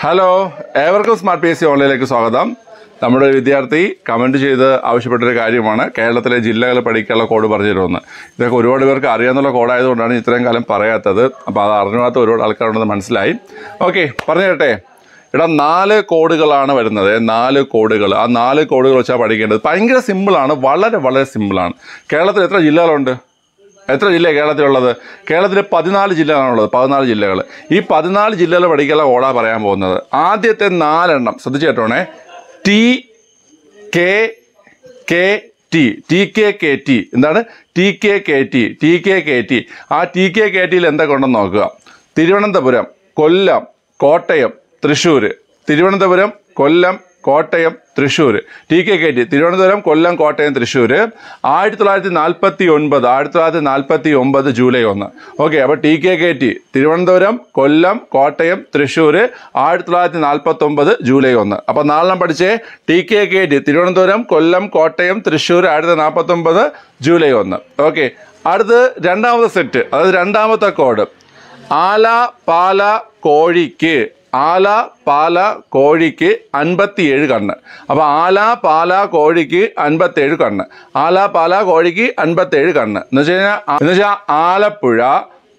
hello ഏവർക്കും smart P S C ഓൺലൈനിലേക്ക് സ്വാഗതം നമ്മുടെ വിദ്യാർത്ഥി കമൻറ്റ് ചെയ്ത് ആവശ്യപ്പെട്ടൊരു കാര്യമാണ് കേരളത്തിലെ ജില്ലകൾ പഠിക്കാനുള്ള കോഡ് പറഞ്ഞിരുന്നു ഇതൊക്കെ ഒരുപാട് പേർക്ക് അറിയാമെന്നുള്ള കോഡായതുകൊണ്ടാണ് ഇത്രയും കാലം പറയാത്തത് അപ്പോൾ അത് അറിഞ്ഞാത്ത ഒരുപാട് ആൾക്കാരുണ്ടെന്ന് മനസ്സിലായി ഓക്കെ പറഞ്ഞു തരട്ടെ ഇവിടെ നാല് കോഡുകളാണ് വരുന്നത് നാല് കോഡുകൾ ആ നാല് കോഡുകൾ വെച്ചാൽ പഠിക്കേണ്ടത് ഭയങ്കര സിമ്പിളാണ് വളരെ വളരെ സിമ്പിളാണ് കേരളത്തിൽ എത്ര ജില്ലകളുണ്ട് എത്ര ജില്ല കേരളത്തിലുള്ളത് കേരളത്തിൽ പതിനാല് ജില്ലകളാണുള്ളത് പതിനാല് ജില്ലകൾ ഈ പതിനാല് ജില്ലകൾ പഠിക്കുന്ന ഓടാ പറയാൻ പോകുന്നത് ആദ്യത്തെ നാലെണ്ണം ശ്രദ്ധിച്ചു കേട്ടോണേ T K K T T K K T എന്താണ് T K K T T K K T ആ ടി കെ കെ ടിയിൽ എന്തൊക്കെ ഉണ്ടെന്ന് നോക്കുക Thiruvananthapuram Kollam Kottayam Thrissur Thiruvananthapuram Kollam Kottayam Thrissur T K K T Thiruvananthapuram Kollam Kottayam Thrissur ആയിരത്തി തൊള്ളായിരത്തി നാൽപ്പത്തി ഒൻപത് ആയിരത്തി തൊള്ളായിരത്തി നാൽപ്പത്തി ഒമ്പത് ജൂലൈ ഒന്ന് ഓക്കെ അപ്പോൾ T K K T Thiruvananthapuram Kollam Kottayam Thrissur ആയിരത്തി തൊള്ളായിരത്തി നാൽപ്പത്തി ഒമ്പത് ജൂലൈ ഒന്ന് അപ്പോൾ നാലെണ്ണം പഠിച്ചേ T K K T Thiruvananthapuram Kollam Kottayam Thrissur ആയിരത്തി നാൽപ്പത്തി നാൽപ്പത്തൊമ്പത് ജൂലൈ ഒന്ന് ഓക്കെ അടുത്ത് രണ്ടാമത്തെ സെറ്റ് അതായത് രണ്ടാമത്തെ കോഡ് ആല പാല കോഴിക്ക് ആല പാല കോഴിക്ക് അൻപത്തിയേഴ് കണ്ണ് അപ്പോൾ ആല പാല കോഴിക്ക് അൻപത്തേഴ് കണ്ണ് ആല പാല കോഴിക്ക് അൻപത്തേഴ് കണ്ണ് എന്ന് വെച്ച് കഴിഞ്ഞാൽ എന്ന് വെച്ചാൽ ആലപ്പുഴ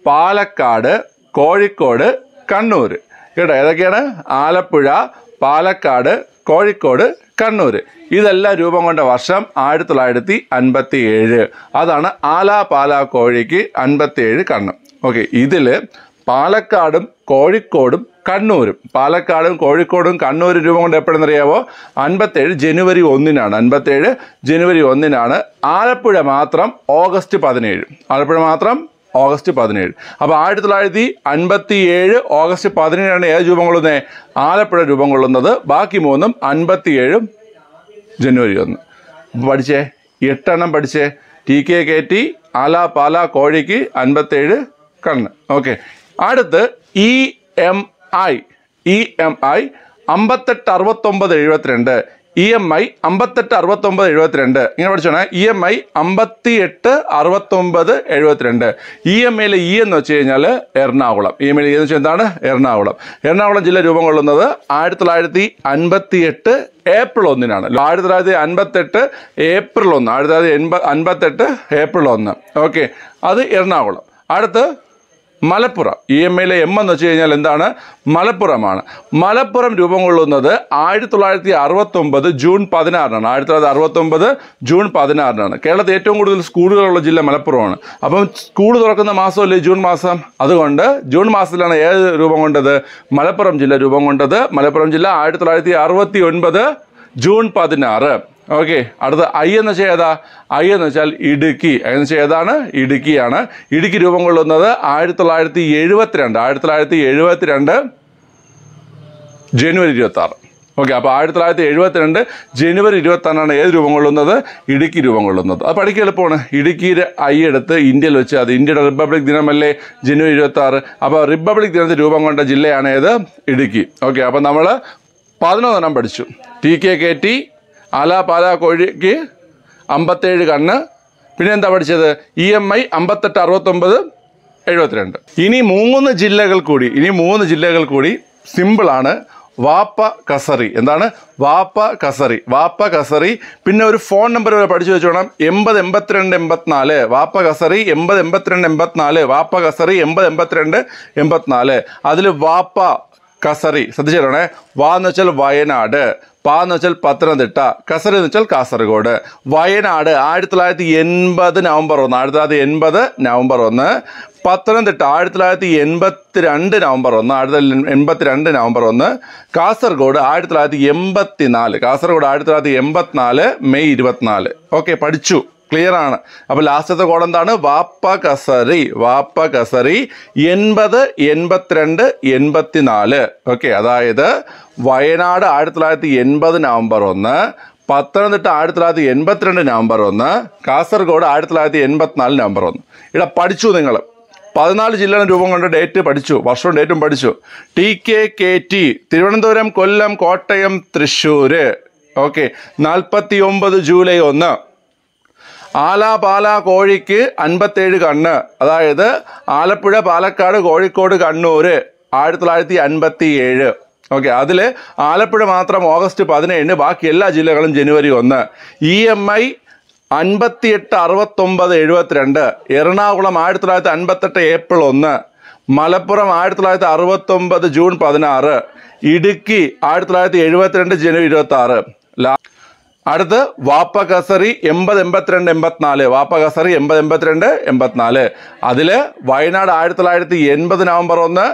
പാലക്കാട് കോഴിക്കോട് കണ്ണൂർ കേട്ടോ ഏതൊക്കെയാണ് ആലപ്പുഴ പാലക്കാട് കോഴിക്കോട് കണ്ണൂർ ഇതെല്ലാം രൂപം കൊണ്ട വർഷം ആയിരത്തി തൊള്ളായിരത്തി അൻപത്തി ഏഴ് അതാണ് ആല പാല കോഴിക്ക് അൻപത്തി ഏഴ് കണ്ണ് ഓക്കെ ഇതിൽ പാലക്കാടും കോഴിക്കോടും കണ്ണൂരും പാലക്കാടും കോഴിക്കോടും കണ്ണൂരും രൂപം കൊണ്ട് എപ്പോഴെന്നറിയാവോ അൻപത്തേഴ് ജനുവരി ഒന്നിനാണ് അൻപത്തേഴ് ജനുവരി ഒന്നിനാണ് ആലപ്പുഴ മാത്രം ഓഗസ്റ്റ് പതിനേഴ് ആലപ്പുഴ മാത്രം ഓഗസ്റ്റ് പതിനേഴ് അപ്പോൾ ആയിരത്തി തൊള്ളായിരത്തി അൻപത്തി ഏഴ് ഓഗസ്റ്റ് പതിനേഴാണ് ഏത് രൂപം കൊള്ളുന്നത് ആലപ്പുഴ രൂപം കൊള്ളുന്നത് ബാക്കി മൂന്നും അൻപത്തിയേഴും ജനുവരി ഒന്ന് പഠിച്ചേ എട്ടെണ്ണം പഠിച്ചേ ടി കെ കെ ടി ആല പാല കോഴിക്ക് അൻപത്തേഴ് കണ്ണ് ഓക്കെ അടുത്ത് E M I E M I അമ്പത്തെട്ട് അറുപത്തൊമ്പത് എഴുപത്തിരണ്ട് ഇ എം ഐ അമ്പത്തെട്ട് അറുപത്തൊമ്പത് എഴുപത്തിരണ്ട് ഇങ്ങനെ പഠിച്ചോണേ ഇ e എം ഐ അമ്പത്തി എട്ട് അറുപത്തൊമ്പത് എഴുപത്തിരണ്ട് ഇ e എം ഐയിലെ ഇ e എന്ന് വെച്ച് കഴിഞ്ഞാൽ എറണാകുളം ഇ എം ഐയിൽ എന്ന് വെച്ചാൽ എന്താണ് എറണാകുളം എറണാകുളം ജില്ല രൂപം കൊള്ളുന്നത് ആയിരത്തി തൊള്ളായിരത്തി അൻപത്തി എട്ട് ഏപ്രിൽ ഒന്നിനാണ് ആയിരത്തി തൊള്ളായിരത്തി അൻപത്തെട്ട് ഏപ്രിൽ ഒന്ന് ആയിരത്തി തൊള്ളായിരത്തി എൺപ അൻപത്തെട്ട് ഏപ്രിൽ ഒന്ന് ഓക്കെ അത് എറണാകുളം അടുത്ത് മലപ്പുറം ഇ e എം എയിലെ എം എന്ന് വെച്ച് കഴിഞ്ഞാൽ എന്താണ് മലപ്പുറമാണ് മലപ്പുറം രൂപം കൊള്ളുന്നത് ആയിരത്തി തൊള്ളായിരത്തി അറുപത്തൊമ്പത് ജൂൺ പതിനാറിനാണ് ആയിരത്തി തൊള്ളായിരത്തി അറുപത്തൊമ്പത് ജൂൺ പതിനാറിനാണ് കേരളത്തിൽ ഏറ്റവും കൂടുതൽ സ്കൂളുകളുള്ള ജില്ല മലപ്പുറമാണ് അപ്പം സ്കൂൾ തുറക്കുന്ന മാസമല്ലേ ജൂൺ മാസം അതുകൊണ്ട് ജൂൺ മാസത്തിലാണ് ഏത് രൂപം കൊണ്ടത് മലപ്പുറം ജില്ല രൂപം കൊണ്ടത് മലപ്പുറം ജില്ല ആയിരത്തി തൊള്ളായിരത്തി അറുപത്തി ഒൻപത് ജൂൺ പതിനാറ് ഓക്കെ അടുത്ത ഐ എന്ന് വെച്ചാൽ ഏതാ ഐ എന്ന് വെച്ചാൽ ഇടുക്കി ഐ എന്ന് വെച്ചാൽ ഏതാണ് ഇടുക്കിയാണ് ഇടുക്കി രൂപം കൊള്ളുന്നത് ആയിരത്തി തൊള്ളായിരത്തി എഴുപത്തിരണ്ട് ആയിരത്തി തൊള്ളായിരത്തി എഴുപത്തിരണ്ട് ജനുവരി ഇരുപത്താറ് ഓക്കെ അപ്പോൾ ആയിരത്തി തൊള്ളായിരത്തി എഴുപത്തിരണ്ട് ജനുവരി ഇരുപത്തൊന്നാണ് ഏത് രൂപം കൊള്ളുന്നത് ഇടുക്കി രൂപം കൊള്ളുന്നത് അത് പഠിക്കുക എളുപ്പമാണ് ഇടുക്കിയുടെ ഐ എടുത്ത് ഇന്ത്യയിൽ വെച്ച് അത് ഇന്ത്യയുടെ റിപ്പബ്ലിക് ദിനമല്ലേ ജനുവരി ഇരുപത്താറ് അപ്പോൾ റിപ്പബ്ലിക് ദിനത്തിൽ രൂപം കൊണ്ട ജില്ലയാണ് ഏത് ഇടുക്കി ഓക്കെ അപ്പോൾ നമ്മൾ പതിനൊന്നെണ്ണം പഠിച്ചു ടി കെ കെ ടി ആല പാല കോഴിക്ക് അമ്പത്തേഴ് കണ്ണ് പിന്നെ എന്താ പഠിച്ചത് ഇ എം ഐ അമ്പത്തെട്ട് അറുപത്തൊമ്പത് എഴുപത്തിരണ്ട് ഇനി മൂന്ന് ജില്ലകൾ കൂടി ഇനി മൂന്ന് ജില്ലകൾ കൂടി സിമ്പിളാണ് വാപ്പ കസറി എന്താണ് വാപ്പ കസറി വാപ്പ കസറി പിന്നെ ഒരു ഫോൺ നമ്പർ വരെ പഠിച്ചു വെച്ചോണം എൺപത് എൺപത്തിരണ്ട് എൺപത്തിനാല് വാപ്പ കസറി എൺപത് എൺപത്തിരണ്ട് എൺപത്തിനാല് വാപ്പ കസറി എൺപത് എൺപത്തിരണ്ട് എൺപത്തിനാല് അതിൽ വാപ്പ കസറി ശ്രദ്ധിച്ചിരണേ വാ എന്ന് വെച്ചാൽ വയനാട് പാ എന്ന് വെച്ചാൽ പത്തനംതിട്ട കസറി എന്ന് വെച്ചാൽ കാസർഗോഡ് വയനാട് ആയിരത്തി തൊള്ളായിരത്തി എൺപത് നവംബർ ഒന്ന് ആയിരത്തി തൊള്ളായിരത്തി എൺപത് നവംബർ ഒന്ന് പത്തനംതിട്ട ആയിരത്തി തൊള്ളായിരത്തി എൺപത്തി രണ്ട് നവംബർ ഒന്ന് ആയിരത്തി തൊള്ളായിരത്തി എൺപത്തി രണ്ട് നവംബർ ഒന്ന് കാസർഗോഡ് ആയിരത്തി തൊള്ളായിരത്തി എൺപത്തി നാല് കാസർഗോഡ് ആയിരത്തി തൊള്ളായിരത്തി എൺപത്തിനാല് മെയ് ഇരുപത്തിനാല് ഓക്കെ പഠിച്ചു ക്ലിയർ ആണ് അപ്പൊ ലാസ്റ്റത്തെ കോഡ് എന്താണ് വാപ്പ കസറി വാപ്പ കസറി എൺപത് എൺപത്തിരണ്ട് എൺപത്തിനാല് ഓക്കെ അതായത് വയനാട് ആയിരത്തി തൊള്ളായിരത്തി എൺപത് നവംബർ ഒന്ന് പത്തനംതിട്ട ആയിരത്തി തൊള്ളായിരത്തി എൺപത്തിരണ്ട് നവംബർ ഒന്ന് കാസർഗോഡ് ആയിരത്തി തൊള്ളായിരത്തി എൺപത്തിനാല് നവംബർ ഒന്ന് ഇവിടെ പഠിച്ചു നിങ്ങൾ പതിനാല് ജില്ലയുടെ രൂപം കൊണ്ട് ഡേറ്റ് പഠിച്ചു വർഷവും ഡേറ്റും പഠിച്ചു T K K T Thiruvananthapuram Kollam Kottayam Thrissur okay നാൽപ്പത്തി ഒമ്പത് ജൂലൈ ഒന്ന് ആല പാല കോഴിക്ക് അൻപത്തേഴ് കണ്ണ് അതായത് ആലപ്പുഴ പാലക്കാട് കോഴിക്കോട് കണ്ണൂർ ആയിരത്തി തൊള്ളായിരത്തി അൻപത്തി ഏഴ് ഓക്കെ അതിൽ ആലപ്പുഴ മാത്രം ഓഗസ്റ്റ് പതിനേഴിന് ബാക്കി എല്ലാ ജില്ലകളും ജനുവരി ഒന്ന് ഇ എം ഐ അൻപത്തിയെട്ട് അറുപത്തൊമ്പത് എഴുപത്തിരണ്ട് എറണാകുളം ആയിരത്തി തൊള്ളായിരത്തി അൻപത്തെട്ട് ഏപ്രിൽ ഒന്ന് മലപ്പുറം ആയിരത്തി തൊള്ളായിരത്തി അറുപത്തൊമ്പത് ജൂൺ പതിനാറ് ഇടുക്കി ആയിരത്തി തൊള്ളായിരത്തി എഴുപത്തിരണ്ട് ജനുവരി ഇരുപത്തി ആറ് ലാ അടുത്ത് വാപ്പ കസറി എൺപത് എൺപത്തിരണ്ട് എൺപത്തിനാല് വാപ്പ കസറി എൺപത് എൺപത്തിരണ്ട് എൺപത്തിനാല് അതിൽ വയനാട് ആയിരത്തി തൊള്ളായിരത്തി എൺപത് നവംബർ ഒന്ന്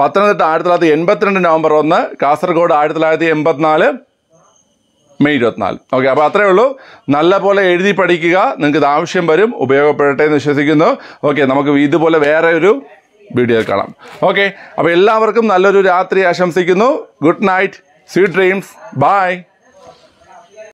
പത്തനംതിട്ട ആയിരത്തി തൊള്ളായിരത്തി എൺപത്തിരണ്ട് നവംബർ ഒന്ന് കാസർഗോഡ് ആയിരത്തി തൊള്ളായിരത്തി എൺപത്തിനാല് മെയ് ഇരുപത്തിനാല് ഓക്കെ അപ്പോൾ അത്രയേ ഉള്ളൂ നല്ല പോലെ എഴുതി പഠിക്കുക നിങ്ങൾക്ക് ഇത് ആവശ്യം വരും ഉപയോഗപ്പെടട്ടെ എന്ന് വിശ്വസിക്കുന്നു ഓക്കെ നമുക്ക് ഇതുപോലെ വേറെ ഒരു വീഡിയോ കാണാം ഓക്കെ അപ്പോൾ എല്ലാവർക്കും നല്ലൊരു രാത്രി ആശംസിക്കുന്നു good night sweet dreams bye